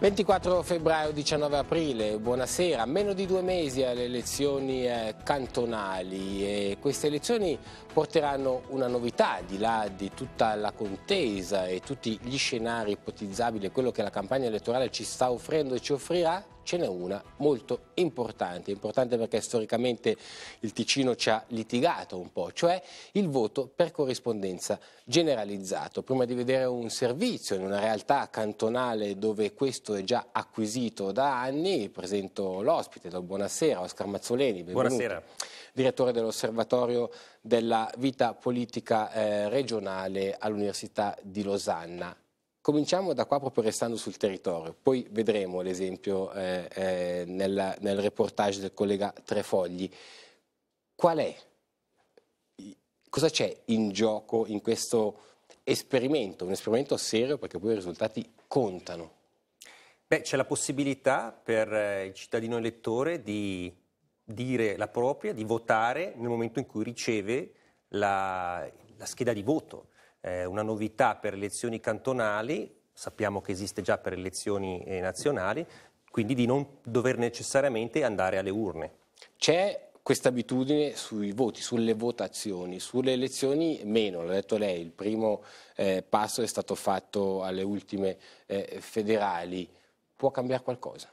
24 febbraio, 19 aprile, buonasera, meno di due mesi alle elezioni eh, cantonali e queste elezioni porteranno una novità di là di tutta la contesa e tutti gli scenari ipotizzabili, quello che la campagna elettorale ci sta offrendo e ci offrirà? ce n'è una molto importante, importante perché storicamente il Ticino ci ha litigato un po', cioè il voto per corrispondenza generalizzato. Prima di vedere un servizio in una realtà cantonale dove questo è già acquisito da anni, presento l'ospite, do buonasera, Oscar Mazzoleni, benvenuto. Buonasera. Direttore dell'Osservatorio della Vita Politica eh, Regionale all'Università di Losanna. Cominciamo da qua proprio restando sul territorio, poi vedremo l'esempio eh, eh, nel, nel reportage del collega Trefogli. Qual è, cosa c'è in gioco in questo esperimento, un esperimento serio perché poi i risultati contano? Beh, c'è la possibilità per eh, il cittadino elettore di dire la propria, di votare nel momento in cui riceve la, la scheda di voto eh, una novità per elezioni cantonali, sappiamo che esiste già per elezioni eh, nazionali, quindi di non dover necessariamente andare alle urne. C'è questa abitudine sui voti, sulle votazioni, sulle elezioni meno, l'ha detto lei, il primo eh, passo è stato fatto alle ultime eh, federali, può cambiare qualcosa?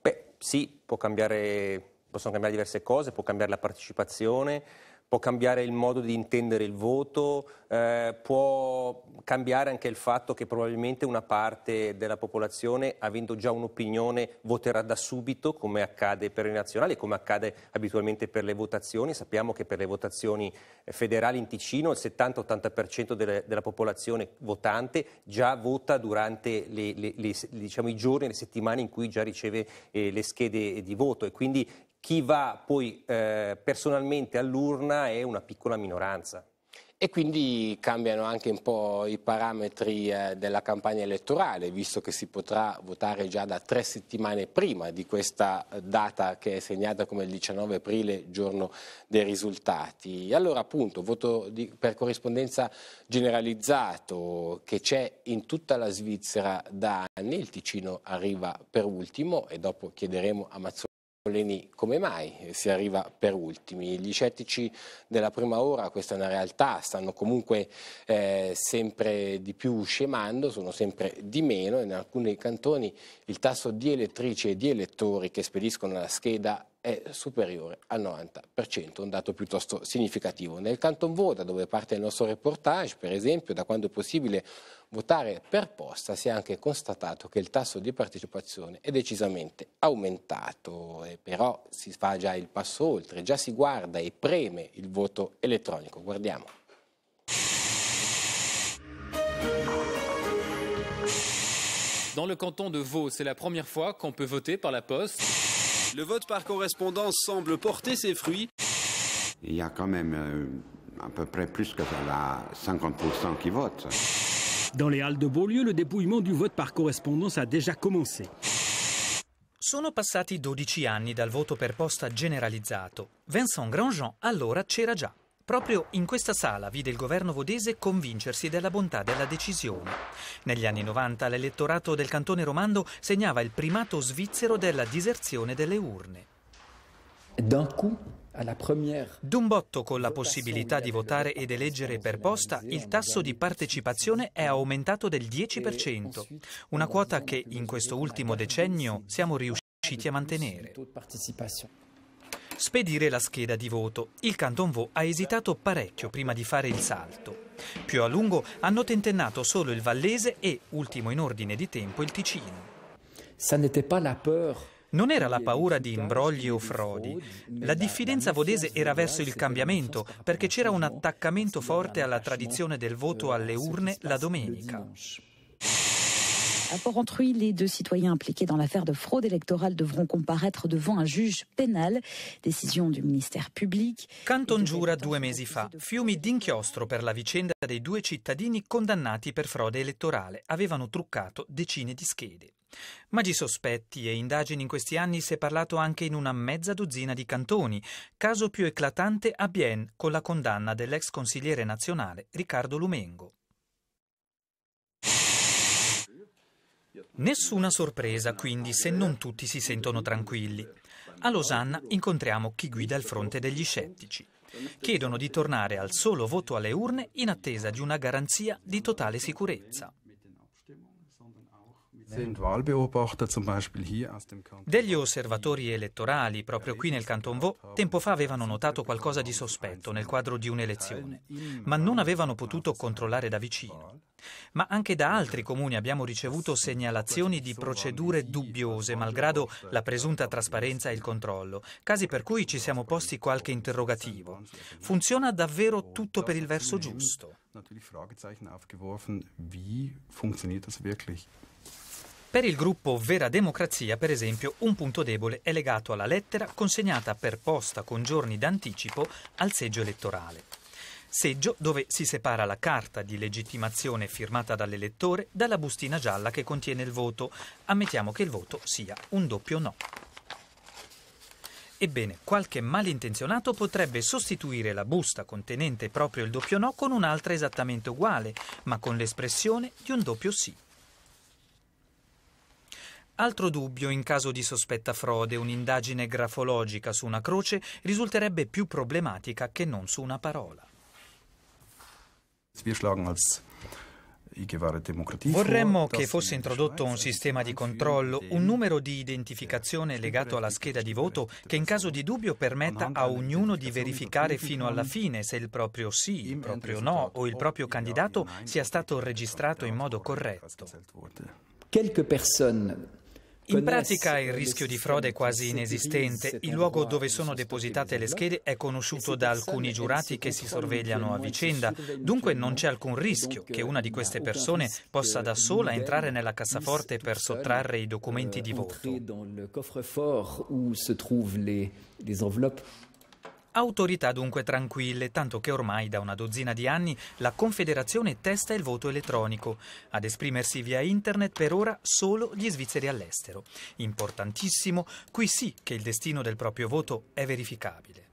Beh sì, cambiare, possono cambiare diverse cose, può cambiare la partecipazione, può cambiare il modo di intendere il voto, eh, può cambiare anche il fatto che probabilmente una parte della popolazione, avendo già un'opinione, voterà da subito, come accade per le nazionali e come accade abitualmente per le votazioni. Sappiamo che per le votazioni federali in Ticino il 70-80% delle, della popolazione votante già vota durante le, le, le, diciamo, i giorni e le settimane in cui già riceve eh, le schede di voto e quindi chi va poi eh, personalmente all'urna è una piccola minoranza. E quindi cambiano anche un po' i parametri eh, della campagna elettorale, visto che si potrà votare già da tre settimane prima di questa data che è segnata come il 19 aprile, giorno dei risultati. Allora appunto, voto di, per corrispondenza generalizzato che c'è in tutta la Svizzera da anni, il Ticino arriva per ultimo e dopo chiederemo a Mazzoni Leni, come mai si arriva per ultimi? Gli scettici della prima ora, questa è una realtà, stanno comunque eh, sempre di più scemando, sono sempre di meno, in alcuni cantoni il tasso di elettrici e di elettori che spediscono la scheda è superiore al 90%, un dato piuttosto significativo. Nel Canton Voda, dove parte il nostro reportage, per esempio, da quando è possibile votare per posta, si è anche constatato che il tasso di partecipazione è decisamente aumentato, e però si fa già il passo oltre, già si guarda e preme il voto elettronico. Guardiamo. Dans le canton de Vaud, c'est la première fois qu'on peut voter par la poste. Le vote par correspondance semble porter ses fruits. Il y a quand même euh, à peu près plus que la 50% qui votent. Dans les halles de Beaulieu, le dépouillement du vote par correspondance a déjà commencé. Sono passati 12 anni dal voto per posta generalizzato. Vincent Grandjean allora c'era già. Proprio in questa sala vide il governo vodese convincersi della bontà della decisione. Negli anni 90 l'elettorato del cantone Romando segnava il primato svizzero della diserzione delle urne. D'un coup, alla D'un botto con la possibilità di votare ed eleggere per posta, il tasso di partecipazione è aumentato del 10%, una quota che in questo ultimo decennio siamo riusciti a mantenere. Spedire la scheda di voto. Il Canton Vaud ha esitato parecchio prima di fare il salto. Più a lungo hanno tentennato solo il Vallese e, ultimo in ordine di tempo, il Ticino. Non era la paura di imbrogli o frodi. La diffidenza vodese era verso il cambiamento, perché c'era un attaccamento forte alla tradizione del voto euh, alle urne la domenica. À Porrentruy, les deux citoyens impliqués dans l'affaire de fraude électorale devront comparaître devant un giudice penale, décision du ministère pubblico. Canton Giura due mesi fa, fiumi d'inchiostro per la vicenda dei due cittadini condannati per frode elettorale. Avevano truccato decine di schede. Ma di sospetti e indagini in questi anni si è parlato anche in una mezza dozzina di cantoni, caso più eclatante a Bienne con la condanna dell'ex consigliere nazionale Riccardo Lumengo. Nessuna sorpresa quindi se non tutti si sentono tranquilli. A Losanna incontriamo chi guida il fronte degli scettici. Chiedono di tornare al solo voto alle urne in attesa di una garanzia di totale sicurezza. Degli osservatori elettorali, proprio qui nel Canton Vaud, tempo fa avevano notato qualcosa di sospetto nel quadro di un'elezione, ma non avevano potuto controllare da vicino. Ma anche da altri comuni abbiamo ricevuto segnalazioni di procedure dubbiose, malgrado la presunta trasparenza e il controllo, casi per cui ci siamo posti qualche interrogativo. Funziona davvero tutto per il verso giusto? Natürlich Fragezeichen aufgeworfen, wie funktioniert das wirklich? Per il gruppo Vera Democrazia, per esempio, un punto debole è legato alla lettera consegnata per posta con giorni d'anticipo al seggio elettorale. Seggio dove si separa la carta di legittimazione firmata dall'elettore dalla bustina gialla che contiene il voto. Ammettiamo che il voto sia un doppio no. Ebbene, qualche malintenzionato potrebbe sostituire la busta contenente proprio il doppio no con un'altra esattamente uguale, ma con l'espressione di un doppio sì. Altro dubbio in caso di sospetta frode, un'indagine grafologica su una croce risulterebbe più problematica che non su una parola. Vorremmo che fosse introdotto un sistema di controllo, un numero di identificazione legato alla scheda di voto che in caso di dubbio permetta a ognuno di verificare fino alla fine se il proprio sì, il proprio no o il proprio candidato sia stato registrato in modo corretto. Quelques personnes in pratica il rischio di frode è quasi inesistente. Il luogo dove sono depositate le schede è conosciuto da alcuni giurati che si sorvegliano a vicenda, dunque non c'è alcun rischio che una di queste persone possa da sola entrare nella cassaforte per sottrarre i documenti di eh, voto. Autorità dunque tranquille, tanto che ormai da una dozzina di anni la Confederazione testa il voto elettronico. Ad esprimersi via internet per ora solo gli svizzeri all'estero. Importantissimo, qui sì che il destino del proprio voto è verificabile.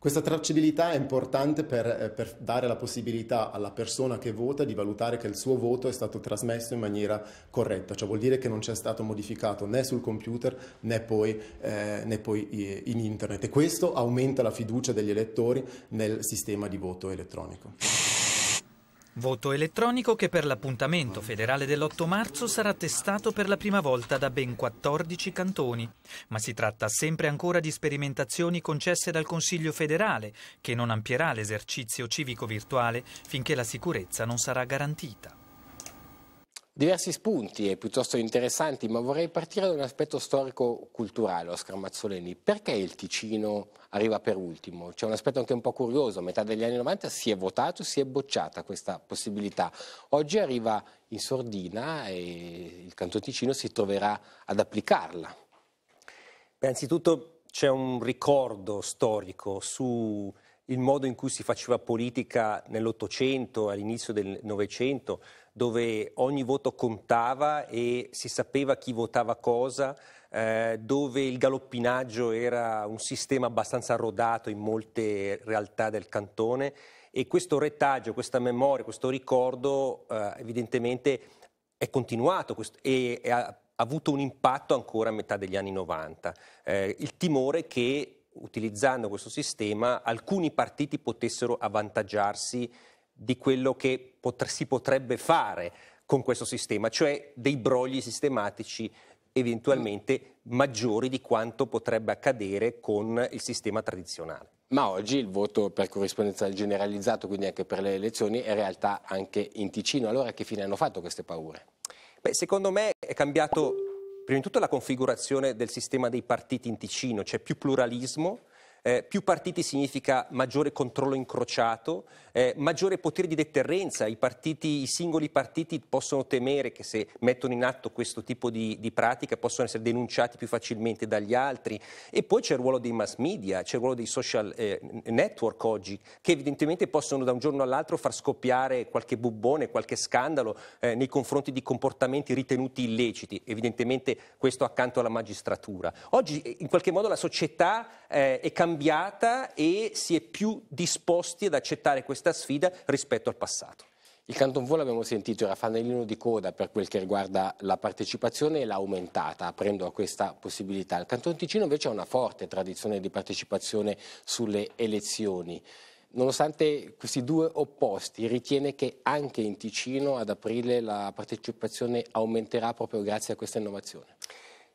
Questa tracciabilità è importante per, eh, per, dare la possibilità alla persona che vota di valutare che il suo voto è stato trasmesso in maniera corretta, cioè vuol dire che non c'è stato modificato né sul computer né poi, eh, né poi, in internet e questo aumenta la fiducia degli elettori nel sistema di voto elettronico. Voto elettronico che per l'appuntamento federale dell'8 marzo sarà testato per la prima volta da ben 14 cantoni, ma si tratta sempre ancora di sperimentazioni concesse dal Consiglio federale, che non ampierà l'esercizio civico virtuale finché la sicurezza non sarà garantita diversi spunti e eh, piuttosto interessanti, ma vorrei partire da un aspetto storico-culturale, Oscar Mazzoleni. Perché il Ticino arriva per ultimo? C'è un aspetto anche un po' curioso, a metà degli anni 90 si è votato, si è bocciata questa possibilità. Oggi arriva in sordina e il Canton Ticino si troverà ad applicarla. Beh, anzitutto c'è un ricordo storico sul modo in cui si faceva politica nell'Ottocento, all'inizio del Novecento, dove ogni voto contava e si sapeva chi votava cosa, eh, dove il galoppinaggio era un sistema abbastanza rodato in molte realtà del cantone e questo retaggio, questa memoria, questo ricordo eh, evidentemente è continuato e ha avuto un impatto ancora a metà degli anni 90. Eh, il timore che utilizzando questo sistema alcuni partiti potessero avvantaggiarsi di quello che pot- si potrebbe fare con questo sistema, cioè dei brogli sistematici eventualmente maggiori di quanto potrebbe accadere con il sistema tradizionale. Ma oggi il voto per corrispondenza generalizzato, quindi anche per le elezioni, è in realtà anche in Ticino. Allora che fine hanno fatto queste paure? Beh, secondo me è cambiato prima di tutto la configurazione del sistema dei partiti in Ticino, c'è più pluralismo, eh, più partiti significa maggiore controllo incrociato, eh, maggiore potere di deterrenza. I, partiti, I, singoli partiti possono temere che se mettono in atto questo tipo di, di pratica possono essere denunciati più facilmente dagli altri. E poi c'è il ruolo dei mass media, c'è il ruolo dei social eh, network oggi, che evidentemente possono da un giorno all'altro far scoppiare qualche bubbone, qualche scandalo eh, nei confronti di comportamenti ritenuti illeciti. Evidentemente questo accanto alla magistratura. Oggi eh, in qualche modo la società eh, è cambiata cambiata e si è più disposti ad accettare questa sfida rispetto al passato. Il Canton Volo abbiamo sentito era fanalino di coda per quel che riguarda la partecipazione e l'ha aumentata aprendo a questa possibilità. Il Canton Ticino invece ha una forte tradizione di partecipazione sulle elezioni. Nonostante questi due opposti, ritiene che anche in Ticino ad aprile la partecipazione aumenterà proprio grazie a questa innovazione?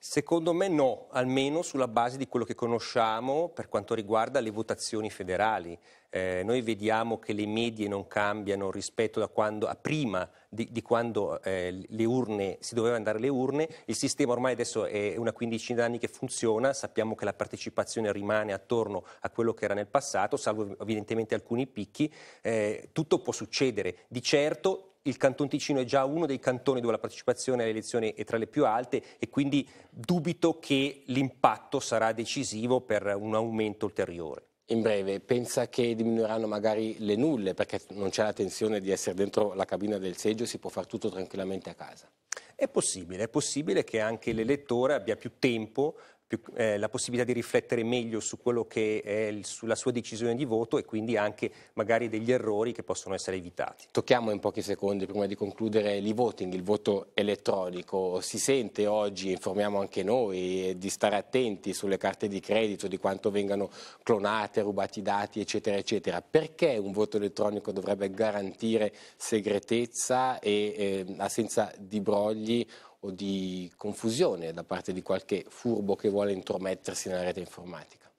Secondo me no, almeno sulla base di quello che conosciamo per quanto riguarda le votazioni federali. Eh, noi vediamo che le medie non cambiano rispetto quando, a prima di, di quando eh, urne, si doveva andare alle urne, il sistema ormai adesso è una quindicina d'anni che funziona, sappiamo che la partecipazione rimane attorno a quello che era nel passato, salvo evidentemente alcuni picchi, eh, tutto può succedere. Di certo il Canton Ticino è già uno dei cantoni dove la partecipazione alle elezioni è tra le più alte e quindi dubito che l'impatto sarà decisivo per un aumento ulteriore. In breve, pensa che diminuiranno magari le nulle perché non c'è la tensione di essere dentro la cabina del seggio, e si può fare tutto tranquillamente a casa. È possibile, è possibile che anche l'elettore abbia più tempo più, eh, la possibilità di riflettere meglio su quello che è il, sulla sua decisione di voto e quindi anche magari degli errori che possono essere evitati. Tocchiamo in pochi secondi prima di concludere l'e-voting, il voto elettronico. Si sente oggi, informiamo anche noi, di stare attenti sulle carte di credito, di quanto vengano clonate, rubati i dati, eccetera, eccetera. Perché un voto elettronico dovrebbe garantire segretezza e eh, assenza di brogli o di confusione da parte di qualche furbo che vuole intromettersi nella rete informatica.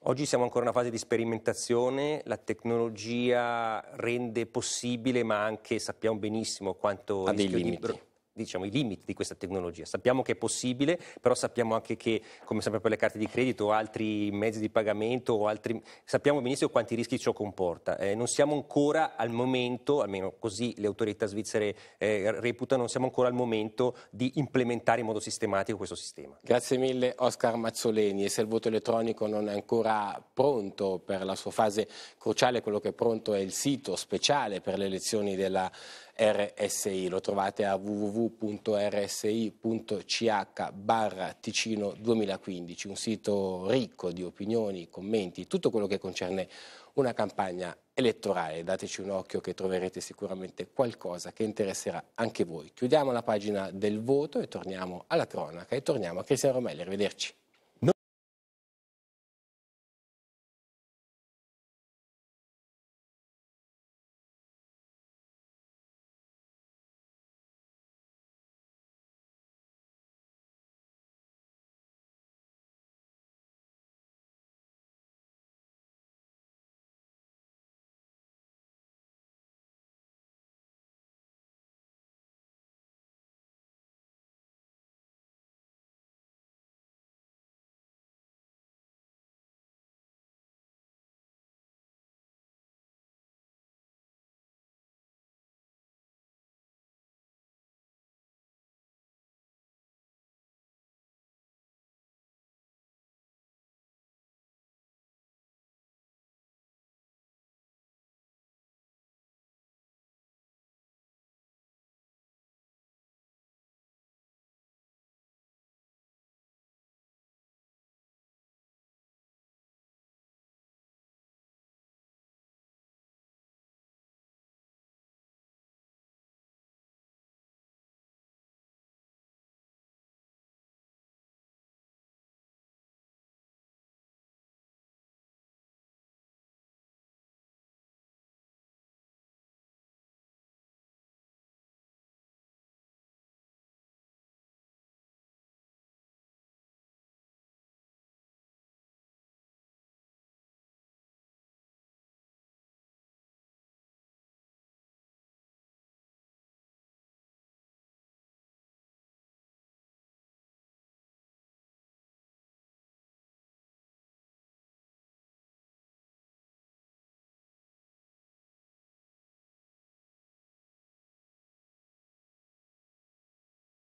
Oggi siamo ancora in una fase di sperimentazione, la tecnologia rende possibile ma anche sappiamo benissimo quanto ha dei limiti. Di diciamo, i limiti di questa tecnologia. Sappiamo che è possibile, però sappiamo anche che, come sempre per le carte di credito o altri mezzi di pagamento, o altri... sappiamo benissimo quanti rischi ciò comporta. Eh, non siamo ancora al momento, almeno così le autorità svizzere eh, reputano, non siamo ancora al momento di implementare in modo sistematico questo sistema. Grazie mille Oscar Mazzoleni. E se il voto elettronico non è ancora pronto per la sua fase cruciale, quello che è pronto è il sito speciale per le elezioni della RSI. Lo trovate a www.rsi.ch barra Ticino 2015, un sito ricco di opinioni, commenti, tutto quello che concerne una campagna elettorale. Dateci un occhio che troverete sicuramente qualcosa che interesserà anche voi. Chiudiamo la pagina del voto e torniamo alla cronaca e torniamo a Cristiano Romelli. Arrivederci.